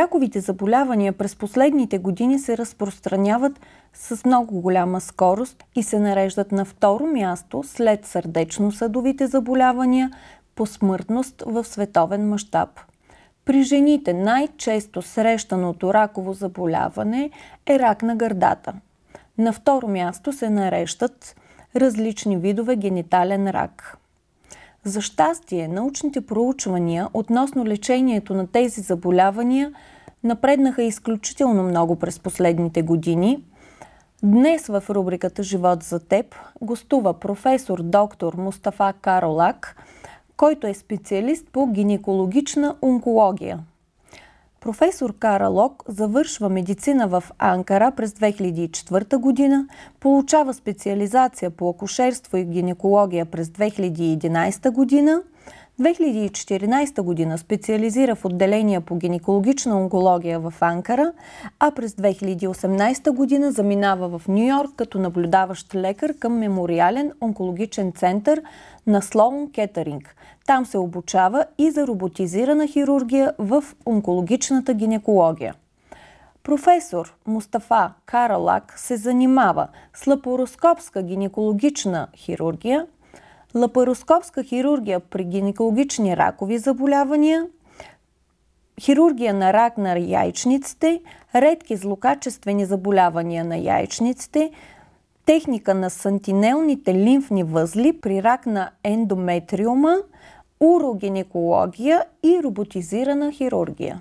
Раковите заболявания през последните години се разпространяват с много голяма скорост и се нареждат на второ място след сърдечно-съдовите заболявания по смъртност в световен мащаб. При жените най-често срещаното раково заболяване е рак на гърдата. На второ място се нарещат различни видове генитален рак. За щастие, научните проучвания относно лечението на тези заболявания напреднаха изключително много през последните години. Днес в рубриката Живот за теб гостува професор доктор Мустафа Каролак, който е специалист по гинекологична онкология – Професор Кара Лок завършва медицина в Анкара през 2004 година, получава специализация по акушерство и гинекология през 2011 година – 2014 година специализира в отделения по гинекологична онкология в Анкара, а през 2018 година заминава в Нью Йорк като наблюдаващ лекар към Мемориален онкологичен център на Слоун Кетеринг. Там се обучава и за роботизирана хирургия в онкологичната гинекология. Професор Мустафа Каралак се занимава с лапароскопска гинекологична хирургия – лапароскопска хирургия при гинекологични ракови заболявания, хирургия на рак на яйчниците, редки злокачествени заболявания на яйчниците, техника на сантинелните лимфни възли при рак на ендометриума, урогинекология и роботизирана хирургия.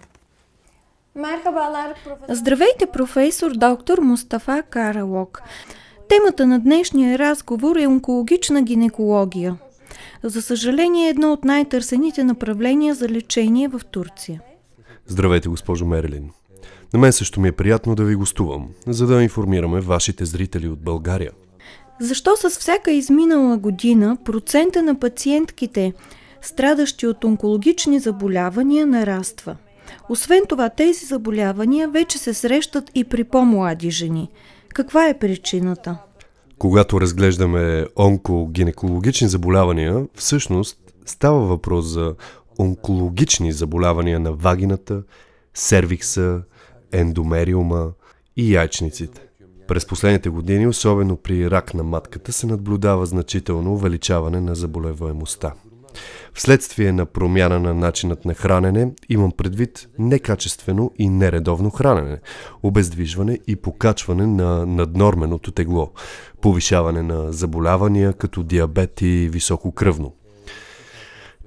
Здравейте, професор доктор Мустафа Каралок. Темата на днешния разговор е онкологична гинекология. За съжаление, е едно от най-търсените направления за лечение в Турция. Здравейте, госпожо Мерлин. На мен също ми е приятно да ви гостувам, за да информираме вашите зрители от България. Защо с всяка изминала година процента на пациентките, страдащи от онкологични заболявания, нараства? Освен това, тези заболявания вече се срещат и при по-млади жени. Каква е причината? когато разглеждаме онкогинекологични заболявания, всъщност става въпрос за онкологични заболявания на вагината, сервикса, ендомериума и яйчниците. През последните години, особено при рак на матката, се наблюдава значително увеличаване на заболеваемостта. Вследствие на промяна на начинът на хранене, имам предвид некачествено и нередовно хранене, обездвижване и покачване на наднорменото тегло, повишаване на заболявания като диабет и висококръвно.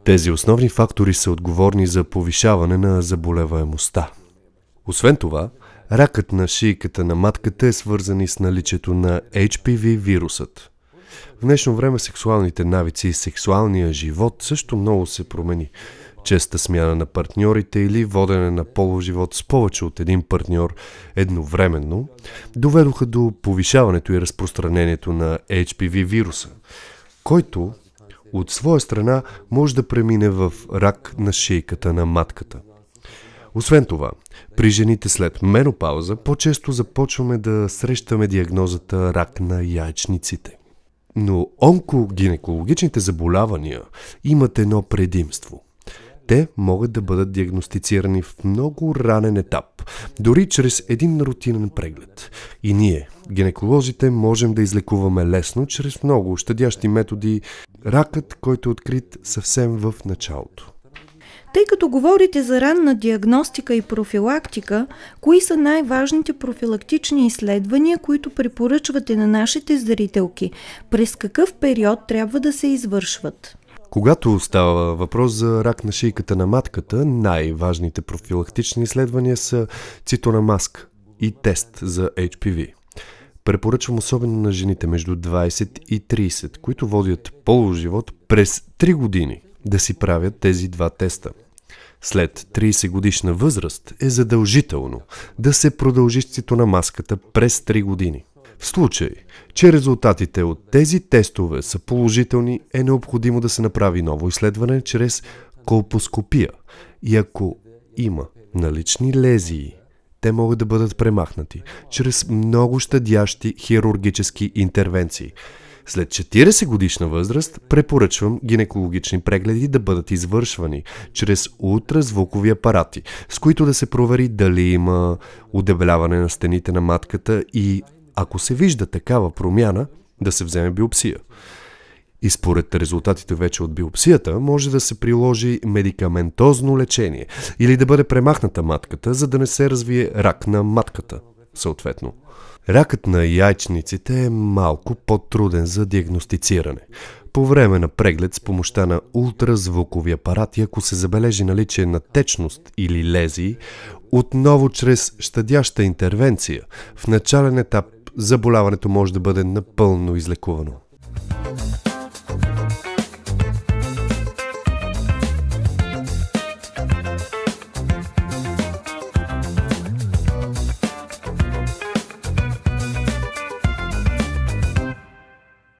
Тези основни фактори са отговорни за повишаване на заболеваемостта. Освен това, ракът на шийката на матката е свързан и с наличието на HPV вирусът – в днешно време сексуалните навици и сексуалния живот също много се промени. Честа смяна на партньорите или водене на полов живот с повече от един партньор едновременно доведоха до повишаването и разпространението на HPV вируса, който от своя страна може да премине в рак на шейката на матката. Освен това, при жените след менопауза по-често започваме да срещаме диагнозата рак на яйчниците. Но онкогинекологичните заболявания имат едно предимство. Те могат да бъдат диагностицирани в много ранен етап, дори чрез един рутинен преглед. И ние, гинеколозите, можем да излекуваме лесно, чрез много щадящи методи, ракът, който е открит съвсем в началото. Тъй като говорите за ранна диагностика и профилактика, кои са най-важните профилактични изследвания, които препоръчвате на нашите зрителки? През какъв период трябва да се извършват? Когато става въпрос за рак на шийката на матката, най-важните профилактични изследвания са цитонамаск и тест за HPV. Препоръчвам особено на жените между 20 и 30, които водят полов живот през 3 години – да си правят тези два теста. След 30 годишна възраст е задължително да се продължи щито на маската през 3 години. В случай, че резултатите от тези тестове са положителни, е необходимо да се направи ново изследване чрез колпоскопия и ако има налични лезии, те могат да бъдат премахнати чрез много щадящи хирургически интервенции – след 40 годишна възраст препоръчвам гинекологични прегледи да бъдат извършвани чрез ултразвукови апарати, с които да се провери дали има удебеляване на стените на матката и ако се вижда такава промяна, да се вземе биопсия. И според резултатите вече от биопсията може да се приложи медикаментозно лечение или да бъде премахната матката, за да не се развие рак на матката – съответно. Ракът на яйчниците е малко по-труден за диагностициране. По време на преглед с помощта на ултразвукови апарати, ако се забележи наличие на течност или лезии, отново чрез щадяща интервенция в начален етап заболяването може да бъде напълно излекувано.